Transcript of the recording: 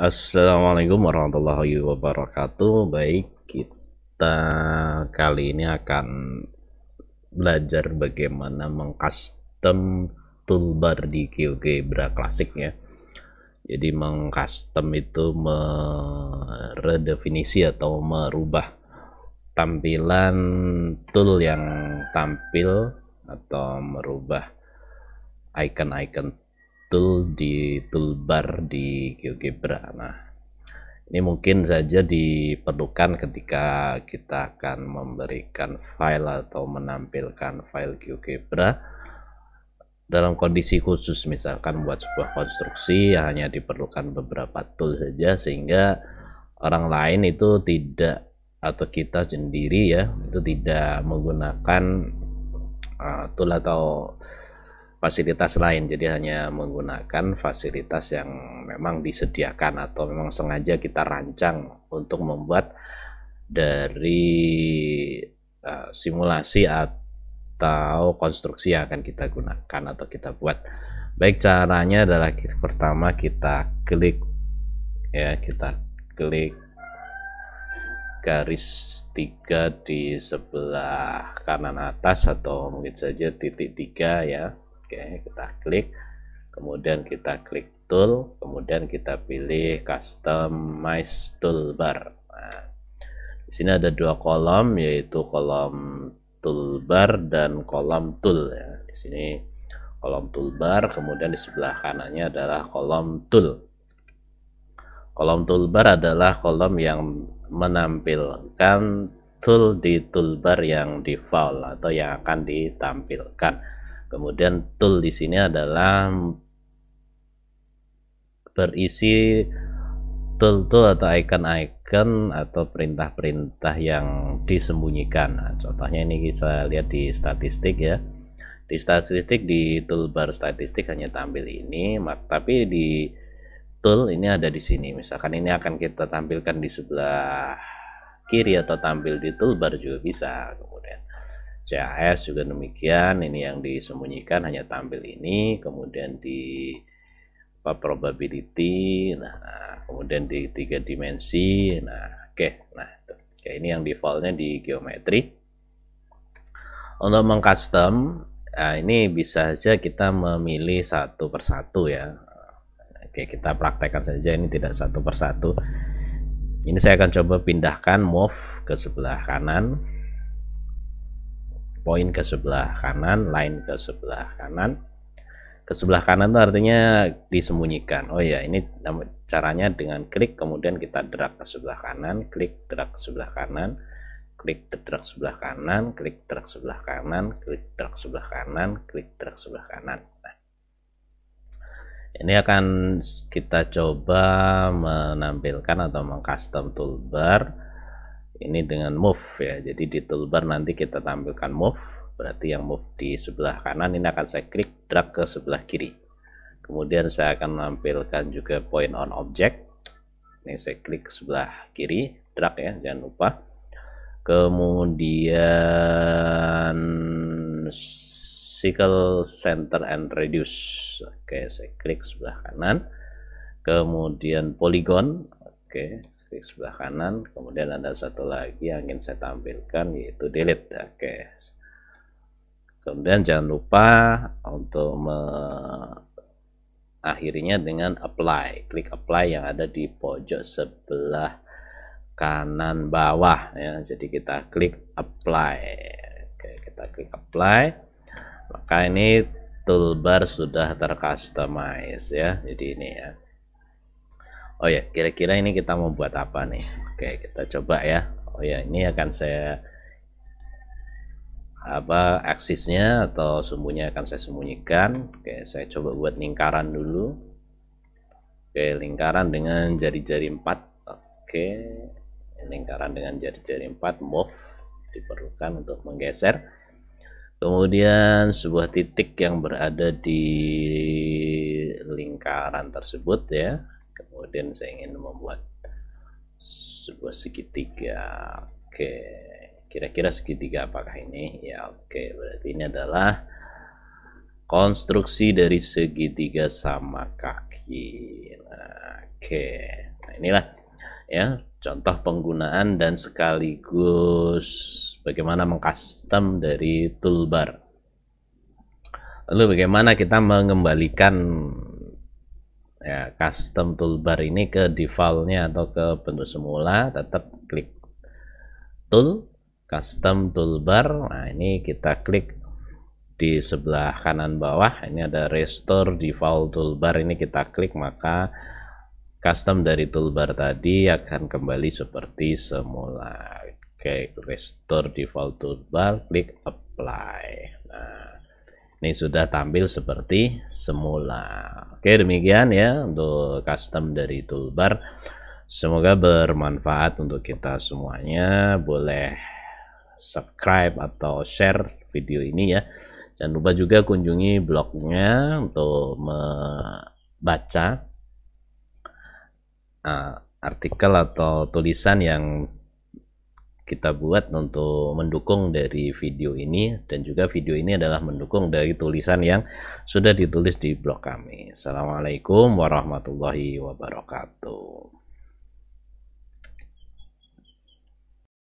Assalamualaikum warahmatullahi wabarakatuh. Baik, kita kali ini akan belajar bagaimana mengcustom toolbar di GeoGebra Classic ya. Jadi mengcustom itu meredefinisi atau merubah tampilan tool yang tampil atau merubah icon-icon tool di toolbar di GeoGebra. Nah, ini mungkin saja diperlukan ketika kita akan memberikan file atau menampilkan file GeoGebra dalam kondisi khusus misalkan buat sebuah konstruksi ya hanya diperlukan beberapa tool saja sehingga orang lain itu tidak atau kita sendiri ya itu tidak menggunakan uh, tool atau fasilitas lain. Jadi hanya menggunakan fasilitas yang memang disediakan atau memang sengaja kita rancang untuk membuat dari uh, simulasi atau konstruksi yang akan kita gunakan atau kita buat. Baik caranya adalah kita, pertama kita klik ya kita klik garis tiga di sebelah kanan atas atau mungkin saja titik tiga ya Oke, kita klik. Kemudian kita klik tool, kemudian kita pilih customize toolbar. Nah, di sini ada dua kolom yaitu kolom toolbar dan kolom tool ya. Di sini kolom toolbar, kemudian di sebelah kanannya adalah kolom tool. Kolom toolbar adalah kolom yang menampilkan tool di toolbar yang default atau yang akan ditampilkan. Kemudian tool di sini adalah berisi tool-tool atau icon-icon atau perintah-perintah yang disembunyikan. Nah, contohnya ini kita lihat di statistik ya. Di statistik di toolbar statistik hanya tampil ini, tapi di tool ini ada di sini. Misalkan ini akan kita tampilkan di sebelah kiri atau tampil di toolbar juga bisa kemudian. CAS juga demikian ini yang disembunyikan hanya tampil ini kemudian di apa probability nah kemudian di tiga dimensi nah oke okay, nah itu. okay, ini yang defaultnya di geometri untuk mengcustom nah ini bisa saja kita memilih satu persatu ya oke kita praktekkan saja ini tidak satu persatu ini saya akan coba pindahkan move ke sebelah kanan poin ke sebelah kanan, line ke sebelah kanan. Ke sebelah kanan itu artinya disembunyikan. Oh ya, ini caranya dengan klik kemudian kita drag ke sebelah kanan, klik drag ke sebelah kanan, klik drag sebelah kanan, klik drag sebelah kanan, klik drag sebelah kanan, klik drag sebelah kanan. Nah. ini akan kita coba menampilkan atau mengcustom toolbar ini dengan move ya jadi di toolbar nanti kita tampilkan move berarti yang move di sebelah kanan ini akan saya klik drag ke sebelah kiri kemudian saya akan menampilkan juga point on object ini saya klik ke sebelah kiri drag ya jangan lupa kemudian circle center and reduce oke saya klik sebelah kanan kemudian polygon oke klik sebelah kanan kemudian ada satu lagi yang ingin saya tampilkan yaitu delete oke okay. kemudian jangan lupa untuk mengakhirinya dengan apply klik apply yang ada di pojok sebelah kanan bawah ya jadi kita klik apply oke kita klik apply maka ini toolbar sudah tercustomize ya jadi ini ya oh ya kira-kira ini kita mau buat apa nih oke kita coba ya oh ya ini akan saya apa aksisnya atau sumbunya akan saya sembunyikan oke saya coba buat lingkaran dulu oke lingkaran dengan jari-jari empat oke lingkaran dengan jari-jari empat move diperlukan untuk menggeser kemudian sebuah titik yang berada di lingkaran tersebut ya kemudian saya ingin membuat sebuah segitiga oke kira-kira segitiga apakah ini ya oke berarti ini adalah konstruksi dari segitiga sama kaki nah, oke nah inilah ya contoh penggunaan dan sekaligus bagaimana mengcustom dari toolbar lalu bagaimana kita mengembalikan ya, custom toolbar ini ke defaultnya atau ke bentuk semula tetap klik tool custom toolbar nah ini kita klik di sebelah kanan bawah ini ada restore default toolbar ini kita klik maka custom dari toolbar tadi akan kembali seperti semula oke restore default toolbar klik apply nah ini sudah tampil seperti semula oke demikian ya untuk custom dari toolbar semoga bermanfaat untuk kita semuanya boleh subscribe atau share video ini ya jangan lupa juga kunjungi blognya untuk membaca uh, artikel atau tulisan yang kita buat untuk mendukung dari video ini dan juga video ini adalah mendukung dari tulisan yang sudah ditulis di blog kami. Assalamualaikum warahmatullahi wabarakatuh.